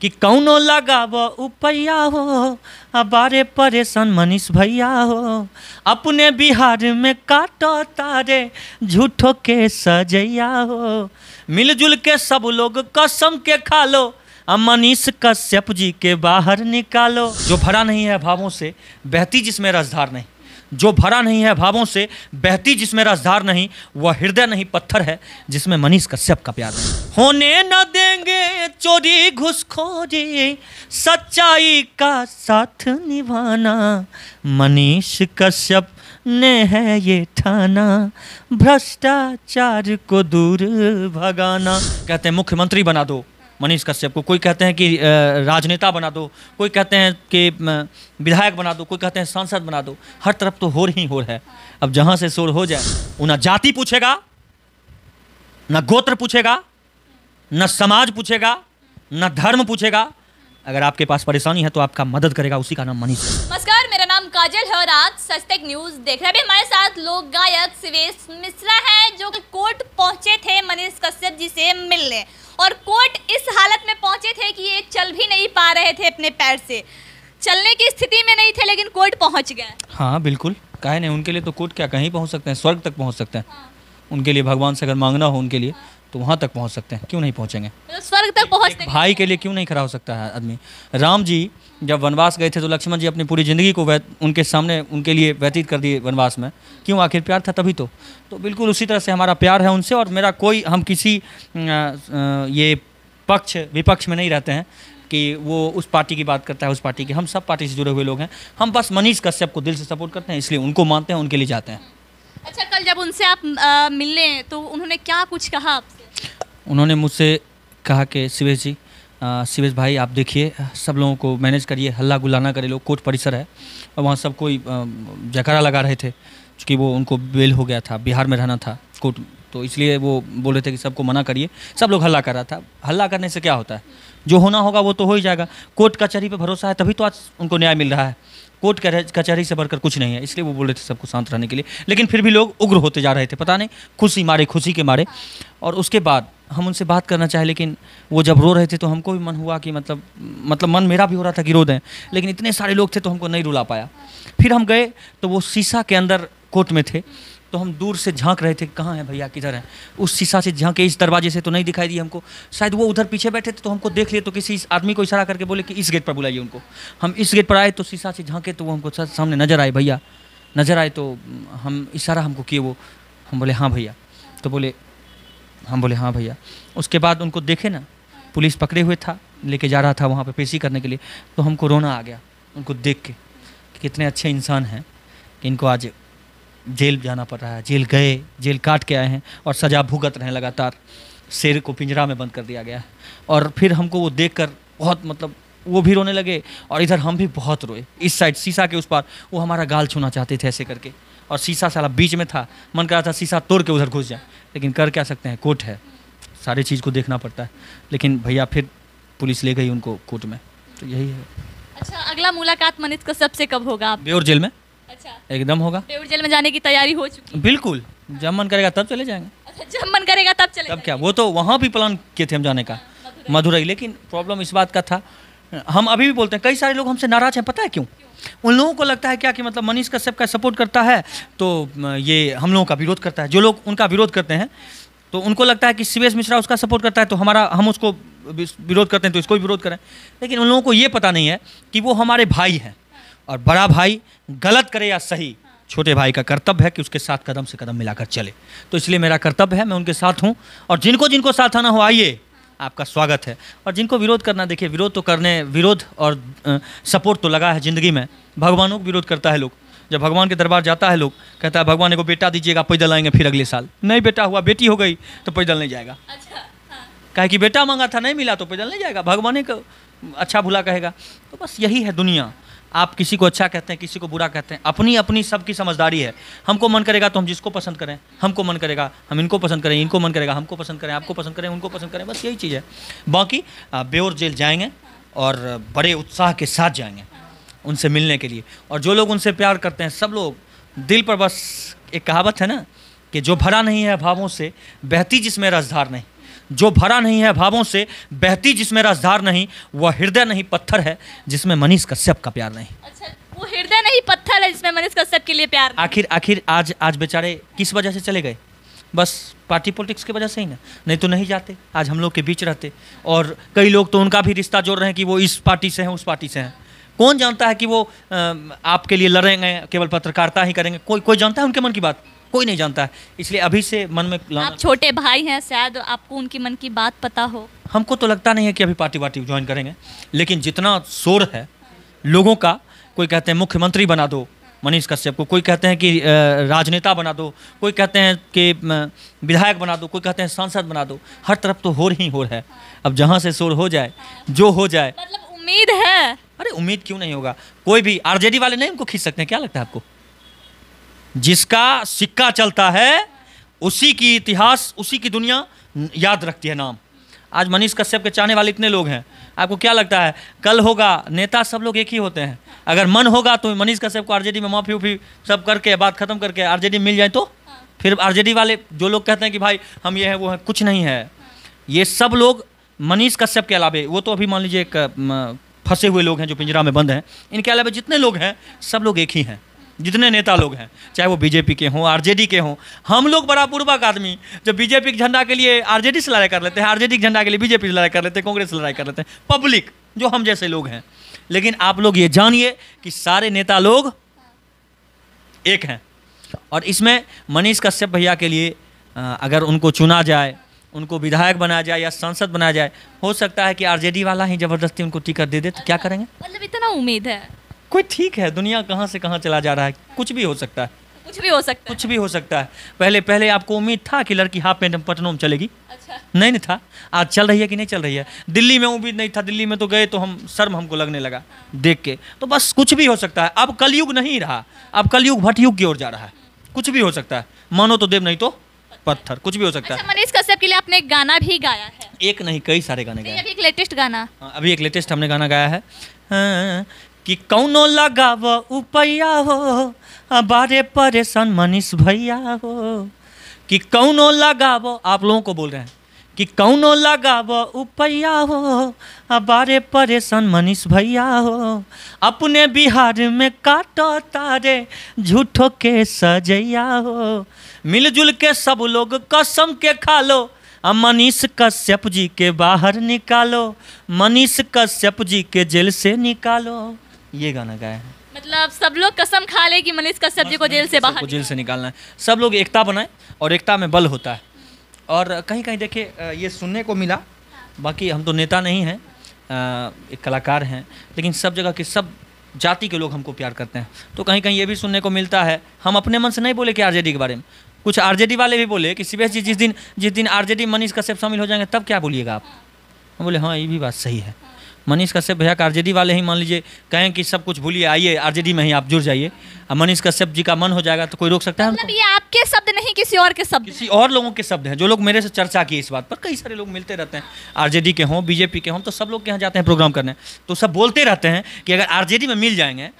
कि कौनो लगावो उपैया हो अबारे परेशान मनीष भैया हो अपने बिहार में काटो तारे झूठो के सजैया हो मिलजुल के सब लोग कसम के खा लो मनीष कश्यप जी के बाहर निकालो जो भरा नहीं है भावों से बहती जिसमें रसधार नहीं जो भरा नहीं है भावों से बहती जिसमें रसधार नहीं वह हृदय नहीं पत्थर है जिसमें मनीष कश्यप का प्यार होने न देंगे चोरी घुसखोरी सच्चाई का साथ निभाना मनीष कश्यप ने है ये ठाना भ्रष्टाचार को दूर भगाना कहते मुख्यमंत्री बना दो मनीष कश्यप को कोई कहते हैं कि राजनेता बना दो कोई कहते हैं कि विधायक बना दो कोई कहते हैं सांसद बना दो हर तरफ तो होर ही होर है अब जहां से शोर हो जाए वो ना जाति पूछेगा न गोत्र पूछेगा न समाज पूछेगा ना धर्म पूछेगा अगर आपके पास परेशानी है तो आपका मदद करेगा उसी का नाम मनीष नमस्कार मेरा नाम काजल है और आज तक न्यूज देख रहे हैं हमारे साथ लोक गायक सिवेश मिश्रा है जो कोर्ट पहुंचे थे मनीष कश्यप जी से मिलने और कोर्ट इस हालत में पहुंचे थे कि ये चल भी नहीं पा रहे थे अपने पैर से चलने की स्थिति में नहीं थे लेकिन कोर्ट पहुंच गए हाँ बिल्कुल कहे नहीं उनके लिए तो कोर्ट क्या कहीं पहुंच सकते हैं स्वर्ग तक पहुंच सकते हैं हाँ। उनके लिए भगवान से अगर मांगना हो उनके लिए हाँ। तो वहाँ तक पहुँच सकते हैं क्यों नहीं पहुँचेंगे मतलब स्वर्ग तक पहुँच भाई के लिए क्यों नहीं खड़ा हो सकता है आदमी राम जी जब वनवास गए थे तो लक्ष्मण जी अपनी पूरी ज़िंदगी को उनके सामने उनके लिए व्यतीत कर दिए वनवास में क्यों आखिर प्यार था तभी तो तो बिल्कुल उसी तरह से हमारा प्यार है उनसे और मेरा कोई हम किसी ये पक्ष विपक्ष में नहीं रहते हैं कि वो उस पार्टी की बात करता है उस पार्टी की हम सब पार्टी से जुड़े हुए लोग हैं हम बस मनीष कश्यप को दिल से सपोर्ट करते हैं इसलिए उनको मानते हैं उनके लिए जाते हैं अच्छा कल जब उनसे आप आ, तो उन्होंने क्या कुछ कहा आपसे उन्होंने मुझसे कहा कि शिवेश जी शिवेश भाई आप देखिए सब लोगों को मैनेज करिए हल्ला गुल्ला ना करे लोग कोर्ट परिसर है और वहाँ सब कोई जकारा लगा रहे थे क्योंकि वो उनको बेल हो गया था बिहार में रहना था कोर्ट तो इसलिए वो बोल रहे थे कि सबको मना करिए सब लोग हल्ला कर रहा था हल्ला करने से क्या होता है जो होना होगा वो तो हो ही जाएगा कोर्ट कचहरी पे भरोसा है तभी तो आज उनको न्याय मिल रहा है कोर्ट कचहरी से बढ़कर कुछ नहीं है इसलिए वो बोल रहे थे सबको शांत रहने के लिए लेकिन फिर भी लोग उग्र होते जा रहे थे पता नहीं खुशी मारे खुशी के मारे और उसके बाद हम उनसे बात करना चाहे लेकिन वो जब रो रहे थे तो हमको भी मन हुआ कि मतलब मतलब मन मेरा भी हो रहा था कि रो दें लेकिन इतने सारे लोग थे तो हमको नहीं रुला पाया फिर हम गए तो वो शीशा के अंदर कोर्ट में थे तो हम दूर से झांक रहे थे कहाँ हैं भैया किधर हैं उस शीशा से झांके इस दरवाजे से तो नहीं दिखाई दिए हमको शायद वो उधर पीछे बैठे थे तो हमको देख लिए तो किसी आदमी को इशारा करके बोले कि इस गेट पर बुलाइए उनको हम इस गेट पर आए तो शीशा से झांके तो वो हमको सामने नज़र आए भैया नज़र आए तो हम इशारा हमको किए वो हम बोले हाँ भैया तो बोले हम बोले हाँ भैया उसके बाद उनको देखे ना पुलिस पकड़े हुए था लेके जा रहा था वहाँ पे पेशी करने के लिए तो हमको रोना आ गया उनको देख के कि कितने अच्छे इंसान हैं कि इनको आज जेल जाना पड़ रहा है जेल गए जेल काट के आए हैं और सजा भुगत रहे हैं लगातार शेर को पिंजरा में बंद कर दिया गया और फिर हमको वो देख कर बहुत मतलब वो भी रोने लगे और इधर हम भी बहुत रोए इस साइड शीशा के उस पार वो हमारा गाल छूना चाहते थे ऐसे करके और शीशा साला बीच में था मन कर रहा था शीशा तोड़ के उधर घुस जाए लेकिन कर क्या सकते हैं कोर्ट है सारी चीज़ को देखना पड़ता है लेकिन भैया फिर पुलिस ले गई उनको कोर्ट में तो यही है अच्छा अगला मुलाकात मनित का सबसे कब होगा आप बेउर जेल में अच्छा एकदम होगा बेउर जेल में जाने की तैयारी हो चुकी बिल्कुल जब मन करेगा तब चले जाएंगे अच्छा जब मन करेगा तब चले तब क्या वो तो वहाँ भी प्लान किए थे हम जाने का हाँ, मदुरई लेकिन प्रॉब्लम इस बात का था हम अभी भी बोलते हैं कई सारे लोग हमसे नाराज हैं पता है क्यों उन लोगों को लगता है क्या कि मतलब मनीष कश्यप का सपोर्ट करता है तो ये हम लोगों का विरोध करता है जो लोग उनका विरोध करते हैं तो उनको लगता है कि शिवेश मिश्रा उसका सपोर्ट करता है तो हमारा हम उसको विरोध करते हैं तो इसको भी विरोध करें लेकिन उन लोगों को ये पता नहीं है कि वो हमारे भाई हैं और बड़ा भाई गलत करे या सही छोटे भाई का कर्तव्य है कि उसके साथ कदम से कदम मिलाकर चले तो इसलिए मेरा कर्तव्य है मैं उनके साथ हूँ और जिनको जिनको साथ आना हो आइए आपका स्वागत है और जिनको विरोध करना देखिए विरोध तो करने विरोध और सपोर्ट तो लगा है ज़िंदगी में भगवानों को विरोध करता है लोग जब भगवान के दरबार जाता है लोग कहता है भगवान को बेटा दीजिएगा पैदल आएंगे फिर अगले साल नहीं बेटा हुआ बेटी हो गई तो पैदल नहीं जाएगा अच्छा, हाँ। कहे कि बेटा मांगा था नहीं मिला तो पैदल नहीं जाएगा भगवान को अच्छा भुला कहेगा तो बस यही है दुनिया आप किसी को अच्छा कहते हैं किसी को बुरा कहते हैं अपनी अपनी सबकी समझदारी है हमको मन करेगा तो हम जिसको पसंद करें हमको मन करेगा हम इनको पसंद करें इनको मन करेगा हमको पसंद करें आपको पसंद करें उनको पसंद करें बस यही चीज़ है बाकी बेवर जेल जाएंगे और बड़े उत्साह के साथ जाएंगे उनसे मिलने के लिए और जो लोग उनसे प्यार करते हैं सब लोग दिल पर बस एक कहावत है ना कि जो भरा नहीं है भावों से बहती जिसमें रसधार नहीं जो भरा नहीं है भावों से बहती जिसमें रसधार नहीं वह हृदय नहीं पत्थर है जिसमें मनीष कश्यप का प्यार नहीं अच्छा वो हृदय नहीं पत्थर है जिसमें मनीष कश्यप के लिए प्यार आखिर आखिर आज आज बेचारे किस वजह से चले गए बस पार्टी पॉलिटिक्स की वजह से ही ना नहीं तो नहीं जाते आज हम लोग के बीच रहते और कई लोग तो उनका भी रिश्ता जोड़ रहे हैं कि वो इस पार्टी से हैं उस पार्टी से हैं कौन जानता है कि वो आपके लिए लड़ेंगे केवल पत्रकारिता ही करेंगे कोई कोई जानता है उनके मन की बात कोई नहीं जानता है इसलिए अभी से मन में आप छोटे भाई हैं शायद आपको उनकी मन की बात पता हो हमको तो लगता नहीं है कि अभी पार्टी वार्टी ज्वाइन करेंगे लेकिन जितना शोर है लोगों का कोई कहते हैं मुख्यमंत्री बना दो मनीष कश्यप को कोई कहते हैं कि राजनेता बना दो कोई कहते हैं कि विधायक बना दो कोई कहते हैं सांसद बना दो हर तरफ तो होर ही होर है अब जहाँ से शोर हो जाए जो हो जाए मतलब उम्मीद है अरे उम्मीद क्यों नहीं होगा कोई भी आरजेडी वाले नहीं उनको खींच सकते हैं क्या लगता है आपको जिसका सिक्का चलता है उसी की इतिहास उसी की दुनिया याद रखती है नाम आज मनीष कश्यप के चाहने वाले इतने लोग हैं आपको क्या लगता है कल होगा नेता सब लोग एक ही होते हैं अगर मन होगा तो मनीष कश्यप को आरजेडी में माफी उफी सब करके बात खत्म करके आरजेडी मिल जाए तो फिर आरजेडी वाले जो लोग कहते हैं कि भाई हम ये हैं वो हैं कुछ नहीं है ये सब लोग मनीष कश्यप के अलावे वो तो अभी मान लीजिए एक फंसे हुए लोग हैं जो पिंजरा में बंद हैं इनके अलावा जितने लोग हैं सब लोग एक ही हैं जितने नेता लोग हैं चाहे वो बीजेपी के हों आरजेडी के हों हम लोग बड़ा पूर्वक आदमी जब बीजेपी के झंडा के लिए आरजेडी से लड़ाई कर लेते हैं आरजेडी के झंडा के लिए बीजेपी से लड़ाई कर लेते हैं कांग्रेस से लड़ाई कर लेते हैं पब्लिक जो हम जैसे लोग हैं लेकिन आप लोग ये जानिए कि सारे नेता लोग एक हैं और इसमें मनीष कश्यप भैया के लिए अगर उनको चुना जाए उनको विधायक बनाया जाए या सांसद बनाया जाए हो सकता है कि आरजेडी वाला ही जबरदस्ती उनको टिकट दे दे तो क्या करेंगे मतलब इतना उम्मीद है कोई ठीक है दुनिया कहाँ से कहाँ चला जा रहा है कुछ भी हो सकता है कुछ भी हो सकता है कुछ भी हो सकता है पहले पहले आपको उम्मीद था कि लड़की हाफ पैंट पटनों में चलेगी अच्छा नहीं था आज चल रही है कि नहीं चल रही है दिल्ली में उम्मीद नहीं था दिल्ली में तो गए तो हम शर्म हमको लगने लगा देख के तो बस कुछ भी हो सकता है अब कलयुग नहीं रहा अब कलयुग भटयुग की ओर जा रहा है कुछ भी हो सकता है मानो तो देव नहीं तो पत्थर कुछ भी हो सकता अच्छा, है मनीष कश्यप के लिए आपने एक गाना भी गाया है एक नहीं कई सारे गाने गाए अभी एक लेटेस्ट गाना हाँ, अभी एक लेटेस्ट हमने गाना गाया है हाँ, कि कौनो लगाव उपैया हो बारे परेशान मनीष भैया हो कि कौनो लगाव आप लोगों को बोल रहे हैं कि कौनो लगाव उपैया हो बारे परेशान मनीष भैया हो अपने बिहार में काटो तारे झूठो के सजैया हो मिलजुल के सब लोग कसम के खा लो मनीष कश्यप जी के बाहर निकालो मनीष कश्यप जी के जेल से निकालो ये गाना गाया है मतलब सब लोग कसम खा ले कि मनीष कश्यप जी को जेल से बाहर जेल से निकालना है सब लोग एकता बनाए और एकता में बल होता है और कहीं कहीं देखिए ये सुनने को मिला बाकी हम तो नेता नहीं हैं एक कलाकार हैं लेकिन सब जगह के सब जाति के लोग हमको प्यार करते हैं तो कहीं कहीं ये भी सुनने को मिलता है हम अपने मन से नहीं बोले कि आरजेडी के बारे में कुछ आरजेडी वाले भी बोले कि शिवेश जी जिस दिन जिस दिन आरजेडी मनीष कश्यप शामिल हो जाएंगे तब क्या बोलिएगा आप हम बोले हाँ ये भी बात सही है मनीष कश्यप भैया का आरजेडी वाले ही मान लीजिए कहें कि सब कुछ भूलिए आइए आरजेडी में ही आप जुड़ जाइए अब मनीष कश्यप जी का मन हो जाएगा तो कोई रोक सकता है मतलब ये आपके शब्द नहीं किसी और के शब्द किसी और लोगों के शब्द हैं जो लोग मेरे से चर्चा की इस बात पर कई सारे लोग मिलते रहते हैं आरजेडी के हों बीजेपी के हों तो सब लोग के यहाँ जाते हैं प्रोग्राम करने तो सब बोलते रहते हैं कि अगर आर में मिल जाएंगे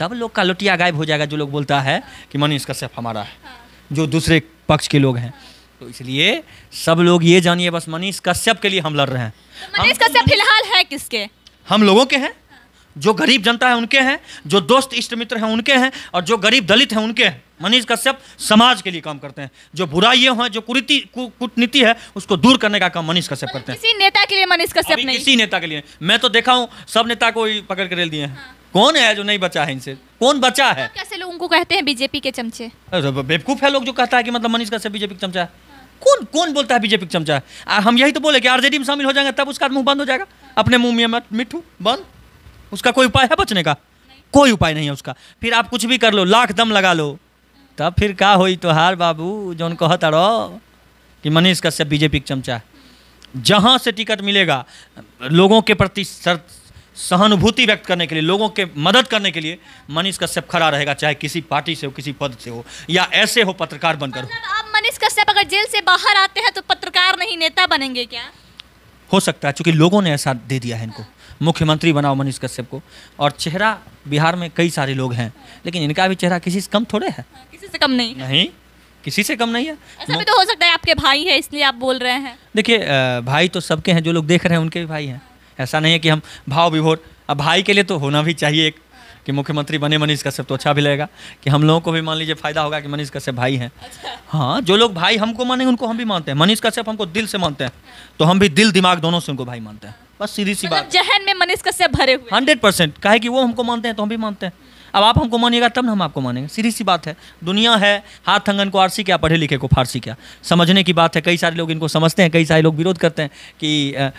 तब लोग का लुटिया गायब हो जाएगा जो लोग बोलता है कि मनीष कश्यप हमारा है हाँ। जो दूसरे पक्ष के लोग हैं तो इसलिए सब लोग ये जानिए बस मनीष कश्यप के लिए हम लड़ रहे हैं तो मनीष कश्यप फिलहाल है किसके हम लोगों के हैं जो गरीब जनता है उनके हैं जो दोस्त इष्ट मित्र हैं उनके हैं और जो गरीब दलित हैं उनके हैं मनीष कश्यप समाज के लिए काम करते हैं जो बुराइयों हैं जो कुरीति कूटनीति है उसको दूर करने का काम मनीष कश्यप करते हैं किसी नेता के लिए मनीष कश्यप नहीं किसी नेता के लिए मैं तो देखा हूँ सब नेता को पकड़ के रेल दिए हैं हाँ। कौन है जो नहीं बचा है इनसे कौन बचा तो है कैसे लोग उनको कहते हैं बीजेपी के चमचे बेवकूफ है लोग जो कहता है कि मतलब मनीष कश्यप बीजेपी के चमचा है कौन कौन बोलता है बीजेपी का चमचा हम यही तो बोले कि आरजेडी में शामिल हो जाएंगे तब उसका मुंह बंद हो जाएगा अपने मुंह में मिठू बंद उसका कोई उपाय है बचने का कोई उपाय नहीं है उसका फिर आप कुछ भी कर लो लाख दम लगा लो तब फिर का हो तो हार बाबू जौन कहता रहो कि मनीष कश्यप बीजेपी का चमचा है जहाँ से टिकट मिलेगा लोगों के प्रति सहानुभूति व्यक्त करने के लिए लोगों के मदद करने के लिए मनीष कश्यप खड़ा रहेगा चाहे किसी पार्टी से हो किसी पद से हो या ऐसे हो पत्रकार बनकर हो मतलब आप मनीष कश्यप अगर जेल से बाहर आते हैं तो पत्रकार नहीं नेता बनेंगे क्या हो सकता है चूंकि लोगों ने ऐसा दे दिया है इनको मुख्यमंत्री बनाओ मनीष कश्यप को और चेहरा बिहार में कई सारे लोग हैं लेकिन इनका भी चेहरा किसी से कम थोड़े है हाँ, किसी से कम नहीं नहीं किसी से कम नहीं है ऐसा भी तो हो सकता है आपके भाई है इसलिए आप बोल रहे हैं देखिए भाई तो सबके हैं जो लोग देख रहे हैं उनके भी भाई हैं ऐसा नहीं है कि हम भाव विभोर अब भाई के लिए तो होना भी चाहिए एक कि मुख्यमंत्री बने मनीष कश्यप तो अच्छा भी लगेगा कि हम लोगों को भी मान लीजिए फायदा होगा कि मनीष कश्यप भाई हैं अच्छा। हाँ जो लोग भाई हमको मानेंगे उनको हम भी मानते हैं मनीष कश्यप हमको दिल से मानते हैं तो हम भी दिल दिमाग दोनों से उनको भाई मानते हैं बस सीधी सी मतलब बात जहन में मनीष कश्यप भरे हंड्रेड परसेंट कहे कि वो हमको मानते हैं तो हम भी मानते हैं अब आप हमको मानिएगा तब ना हम आपको मानेंगे सीधी सी बात है दुनिया है हाथ थंगन को आरसी क्या पढ़े लिखे को फारसी क्या समझने की बात है कई सारे लोग इनको समझते हैं कई सारे लोग विरोध करते हैं कि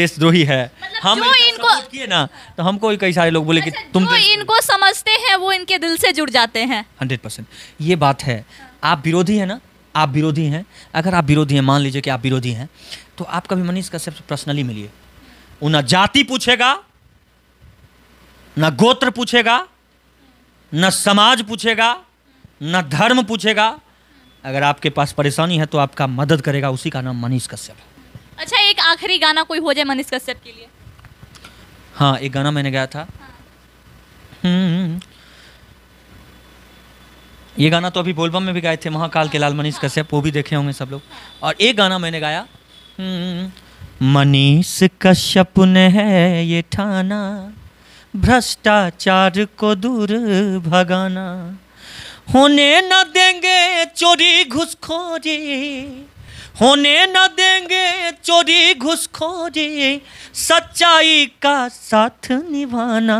देशद्रोही है मतलब हम इनको किए ना तो हमको कई सारे लोग बोले कि अच्छा, तुम इनको समझते हैं वो इनके दिल से जुड़ जाते हैं हंड्रेड परसेंट ये बात है आप विरोधी है ना आप विरोधी हैं अगर आप विरोधी हैं मान लीजिए कि आप विरोधी हैं तो आप कभी मनीष कश्यप से पर्सनली मिलिए ना जाति पूछेगा ना गोत्र पूछेगा न समाज पूछेगा न धर्म पूछेगा अगर आपके पास परेशानी है तो आपका मदद करेगा उसी का नाम मनीष कश्यप अच्छा एक आखिरी गाना कोई हो जाए मनीष कश्यप के लिए हाँ एक गाना मैंने गाया था हाँ। हम्म, हम्म, हम्म। ये गाना तो अभी बोलबम में भी गाए थे महाकाल के लाल मनीष हाँ। कश्यप वो भी देखे होंगे सब लोग हाँ। और एक गाना मैंने गाया मनीष कश्यप ने है ये ठाना भ्रष्टाचार को दूर भगाना होने न देंगे चोरी घुसखोरी होने न देंगे चोरी घुसखोरी सच्चाई का साथ निभाना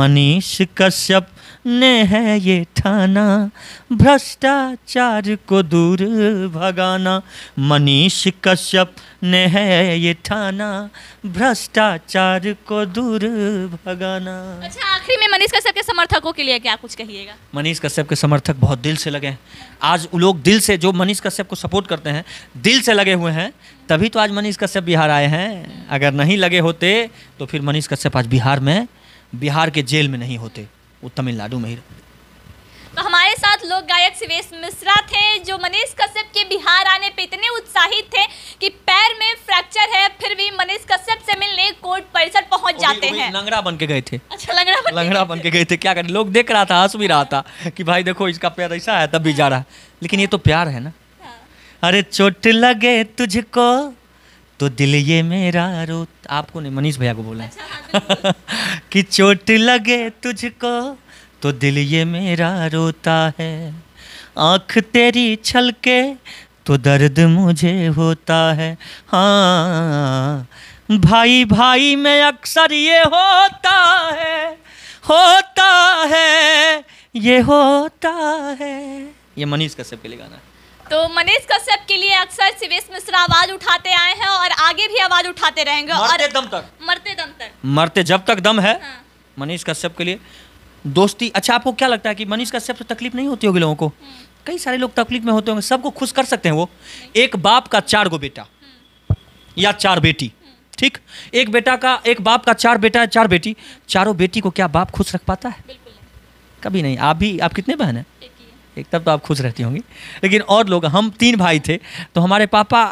मनीष कश्यप ने है ये ठाना भ्रष्टाचार को दूर भगाना मनीष कश्यप ने है ये ठाना भ्रष्टाचार को दूर भगाना अच्छा आखिरी में मनीष कश्यप के समर्थकों के लिए क्या कुछ कहिएगा मनीष कश्यप के समर्थक बहुत दिल से लगे हैं आज लोग दिल से जो मनीष कश्यप को सपोर्ट करते हैं दिल से लगे हुए हैं तभी तो आज मनीष कश्यप बिहार आए हैं अगर नहीं लगे होते तो फिर मनीष कश्यप आज बिहार में बिहार के जेल में नहीं होते वो तमिलनाडु में ही तो हमारे साथ लोक गायक शिवेश मिश्रा थे जो मनीष कश्यप के बिहार आने पे इतने उत्साहित थे कि पैर में फ्रैक्चर है फिर भी मनीष कश्यप से मिलने कोर्ट परिसर पहुंच जाते हैं लंगड़ा बन के गए थे अच्छा लंगड़ा बन लंगड़ा बन के गए थे क्या करें लोग देख रहा था हंस भी रहा था कि भाई देखो इसका पैर ऐसा है तब भी जा रहा लेकिन ये तो प्यार है ना हाँ। अरे चोट लगे तुझको तो दिल ये मेरा रो आपको नहीं मनीष भैया को बोला है अच्छा, कि चोट लगे तुझको तो दिल ये मेरा रोता है आँख तेरी छलके तो दर्द मुझे होता है हाँ भाई भाई में अक्सर ये होता है होता है ये होता है ये मनीष कश्यप के लिए गाना है तो मनीष कश्यप के लिए अक्सर शिवेश मिश्रा आवाज उठाते आए हैं और आगे भी आवाज उठाते रहेंगे मरते और दम तक मरते दम तक मरते जब तक दम है हाँ। मनीष कश्यप के लिए दोस्ती अच्छा आपको क्या लगता है कि मनीष कश्यप से तकलीफ नहीं होती होगी लोगों को हम्म। कई सारे लोग तकलीफ में होते होंगे सबको खुश कर सकते हैं वो एक बाप का चार गो बेटा हम्म। या चार बेटी हम्म। ठीक एक बेटा का एक बाप का चार बेटा है चार बेटी चारों बेटी को क्या बाप खुश रख पाता है कभी नहीं आप भी आप कितने बहन हैं एक तब तो आप खुश रहती होंगी लेकिन और लोग हम तीन भाई थे तो हमारे पापा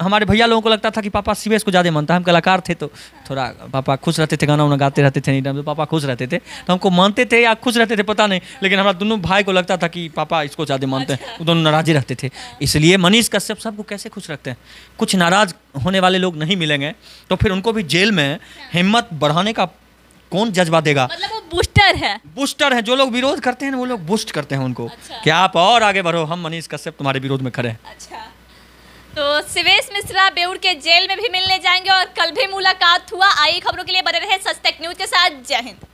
हमारे भैया लोगों को लगता था कि पापा सीवेस को ज़्यादा मानता हम कलाकार थे तो थोड़ा पापा खुश रहते थे गाना वाना गाते रहते थे नहीं तो पापा खुश रहते थे तो हमको मानते थे या खुश रहते थे पता नहीं लेकिन हमारा दोनों भाई को लगता था कि पापा इसको ज़्यादा मानते हैं वो दोनों नाराजी रहते थे इसलिए मनीष कश्यप सबको कैसे खुश रखते हैं कुछ नाराज़ होने वाले लोग नहीं मिलेंगे तो फिर उनको भी जेल में हिम्मत बढ़ाने का कौन जज्बा देगा मतलब वो बूस्टर है बूस्टर है जो लोग विरोध करते हैं वो लोग बूस्ट करते हैं उनको अच्छा। क्या आप और आगे बढ़ो हम मनीष कश्यप तुम्हारे विरोध में खड़े हैं अच्छा तो शिवेश मिश्रा बेउर के जेल में भी मिलने जाएंगे और कल भी मुलाकात हुआ आई खबरों के लिए बने रहे सच न्यूज के साथ जय हिंद